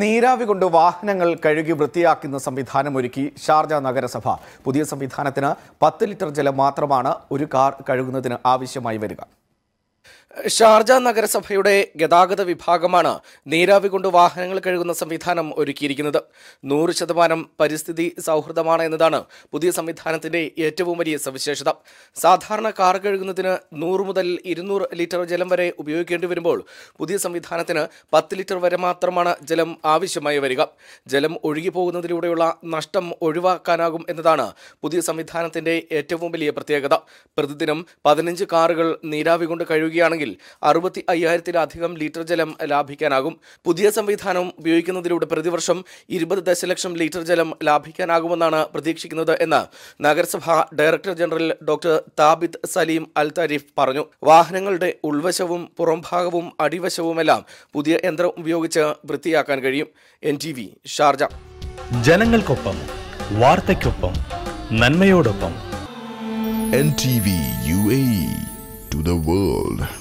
നീരാവി കൊണ്ട് വാഹനങ്ങൾ കഴുകി വൃത്തിയാക്കുന്ന സംവിധാനം ഒരുക്കി ഷാർജ നഗരസഭ പുതിയ സംവിധാനത്തിന് പത്ത് ലിറ്റർ ജലം മാത്രമാണ് ഒരു കാർ കഴുകുന്നതിന് ആവശ്യമായി വരിക ഷാർജ നഗരസഭയുടെ ഗതാഗത വിഭാഗമാണ് നീരാവി കൊണ്ട് വാഹനങ്ങൾ കഴുകുന്ന സംവിധാനം ഒരുക്കിയിരിക്കുന്നത് നൂറ് ശതമാനം പരിസ്ഥിതി സൗഹൃദമാണ് എന്നതാണ് പുതിയ സംവിധാനത്തിന്റെ ഏറ്റവും വലിയ സവിശേഷത സാധാരണ കാർ കഴുകുന്നതിന് നൂറ് മുതൽ ഇരുന്നൂറ് ലിറ്റർ ജലം വരെ ഉപയോഗിക്കേണ്ടി വരുമ്പോൾ പുതിയ സംവിധാനത്തിന് പത്ത് ലിറ്റർ വരെ മാത്രമാണ് ജലം ആവശ്യമായി വരിക ജലം ഒഴുകിപ്പോകുന്നതിലൂടെയുള്ള നഷ്ടം ഒഴിവാക്കാനാകും എന്നതാണ് പുതിയ സംവിധാനത്തിന്റെ ഏറ്റവും വലിയ പ്രത്യേകത പ്രതിദിനം പതിനഞ്ച് കാറുകൾ നീരാവി കൊണ്ട് കഴുകുകയാണെങ്കിൽ ഉപയോഗിക്കുകയാണെങ്കിൽ അറുപത്തി അയ്യായിരത്തിലധികം ലിറ്റർ ജലം ലാഭിക്കാനാകും പുതിയ സംവിധാനം ഉപയോഗിക്കുന്നതിലൂടെ പ്രതിവർഷം ഇരുപത് ദശലക്ഷം ലിറ്റർ ജലം ലാഭിക്കാനാകുമെന്നാണ് പ്രതീക്ഷിക്കുന്നത് എന്ന് നഗരസഭ director general doctor Thabit Salim Al Tarif പറഞ്ഞു വാഹനങ്ങളുടെ ഉൾവശവും പുറംഭാഗവും അടിവശവുമെല്ലാം പുതിയ യന്ത്രം ഉപയോഗിച്ച് വൃത്തിയാക്കാൻ കഴിയും എൻ ടി വി ഷാർജ ജനങ്ങൾക്കൊപ്പം വാർത്തയ്ക്കൊപ്പം നന്മയോടൊപ്പം N T V U A to the world